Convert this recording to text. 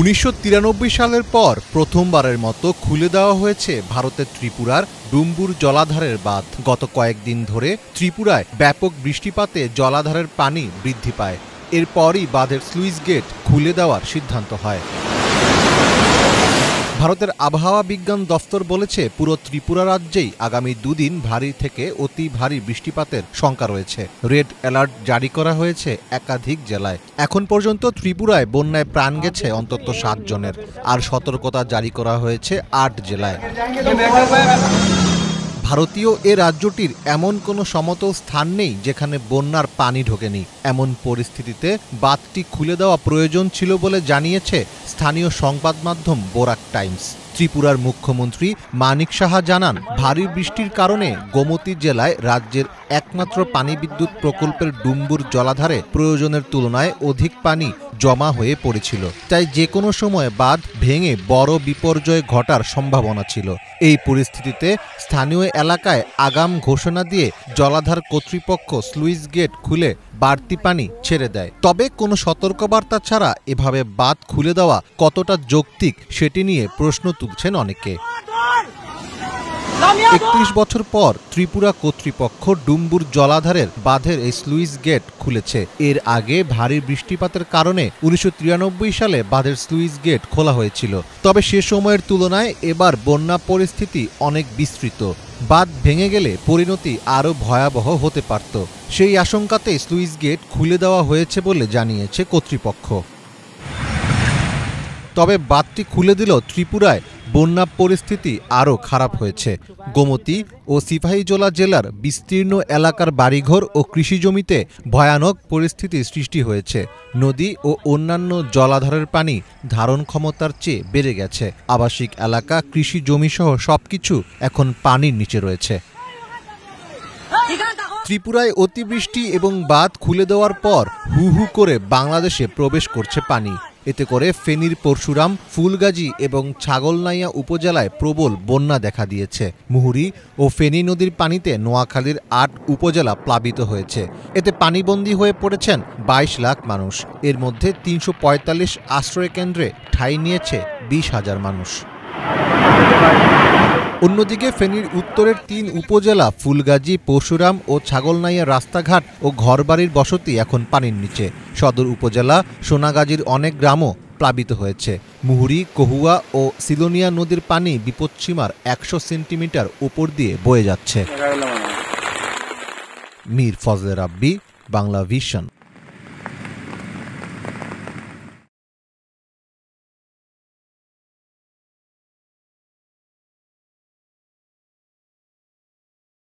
উনিশশো সালের পর প্রথমবারের মতো খুলে দেওয়া হয়েছে ভারতের ত্রিপুরার ডুম্বুর জলাধারের বাঁধ গত কয়েকদিন ধরে ত্রিপুরায় ব্যাপক বৃষ্টিপাতে জলাধারের পানি বৃদ্ধি পায় এরপরই বাঁধের স্লুইস গেট খুলে দেওয়ার সিদ্ধান্ত হয় ভারতের আবহাওয়া বিজ্ঞান দফতর বলেছে পুরো ত্রিপুরা রাজ্যেই আগামী দুদিন ভারী থেকে অতি ভারী বৃষ্টিপাতের শঙ্কা রয়েছে রেড অ্যালার্ট জারি করা হয়েছে একাধিক জেলায় এখন পর্যন্ত ত্রিপুরায় বন্যায় প্রাণ গেছে অন্তত সাতজনের আর সতর্কতা জারি করা হয়েছে আট জেলায় ভারতীয় এ রাজ্যটির এমন কোনো সমতল স্থান নেই যেখানে বন্যার পানি ঢোকেনি এমন পরিস্থিতিতে বাঁধটি খুলে দেওয়া প্রয়োজন ছিল বলে জানিয়েছে স্থানীয় সংবাদ মাধ্যম বোরাক টাইমস ত্রিপুরার মুখ্যমন্ত্রী মানিক সাহা জানান ভারী বৃষ্টির কারণে গোমতী জেলায় রাজ্যের একমাত্র পানি বিদ্যুৎ প্রকল্পের ডুম্বুর জলাধারে প্রয়োজনের তুলনায় অধিক পানি জমা হয়ে পড়েছিল তাই যে কোনো সময় বাঁধ ভেঙে বড় বিপর্যয় ঘটার সম্ভাবনা ছিল এই পরিস্থিতিতে স্থানীয় এলাকায় আগাম ঘোষণা দিয়ে জলাধার কর্তৃপক্ষ স্লুইস গেট খুলে বাড়তি পানি ছেড়ে দেয় তবে কোনো সতর্কবার্তা ছাড়া এভাবে বাঁধ খুলে দেওয়া কতটা যৌক্তিক সেটি নিয়ে প্রশ্ন তুলছেন অনেকে একত্রিশ বছর পর ত্রিপুরা কর্তৃপক্ষ ডুম্বুর জলাধারের বাঁধের এই স্লুইস গেট খুলেছে এর আগে ভারী বৃষ্টিপাতের কারণে উনিশশো সালে বাঁধের স্লুইস গেট খোলা হয়েছিল তবে সে সময়ের তুলনায় এবার বন্যা পরিস্থিতি অনেক বিস্তৃত বাঁধ ভেঙে গেলে পরিণতি আরও ভয়াবহ হতে পারত সেই আশঙ্কাতে স্লুইস গেট খুলে দেওয়া হয়েছে বলে জানিয়েছে কর্তৃপক্ষ তবে বাঁধটি খুলে দিল ত্রিপুরায় বন্যা পরিস্থিতি আরও খারাপ হয়েছে গোমতী ও সিপাহীজোলা জেলার বিস্তীর্ণ এলাকার বাড়িঘর ও কৃষিজমিতে ভয়ানক পরিস্থিতি সৃষ্টি হয়েছে নদী ও অন্যান্য জলাধারের পানি ধারণ ক্ষমতার চেয়ে বেড়ে গেছে আবাসিক এলাকা কৃষি জমিসহ কিছু এখন পানির নিচে রয়েছে ত্রিপুরায় অতিবৃষ্টি এবং বাঁধ খুলে দেওয়ার পর হু হু করে বাংলাদেশে প্রবেশ করছে পানি এতে করে ফেনীর পরশুরাম ফুলগাজী এবং ছাগলনাইয়া উপজেলায় প্রবল বন্যা দেখা দিয়েছে মুহুরি ও ফেনী নদীর পানিতে নোয়াখালীর আট উপজেলা প্লাবিত হয়েছে এতে পানিবন্দী হয়ে পড়েছেন ২২ লাখ মানুষ এর মধ্যে তিনশো আশ্রয়কেন্দ্রে ঠাঁই নিয়েছে বিশ হাজার মানুষ অন্যদিকে ফেনীর উত্তরের তিন উপজেলা ফুলগাজী পরশুরাম ও ছাগলনাইয়া রাস্তাঘাট ও ঘরবাড়ির বসতি এখন পানির নিচে সদর উপজেলা সোনাগাজীর অনেক গ্রামও প্লাবিত হয়েছে মুহুরি কহুয়া ও সিলোনিয়া নদীর পানি বিপদসীমার একশো সেন্টিমিটার উপর দিয়ে বয়ে যাচ্ছে মীর ফজলে রাব্বি বাংলা ভিশন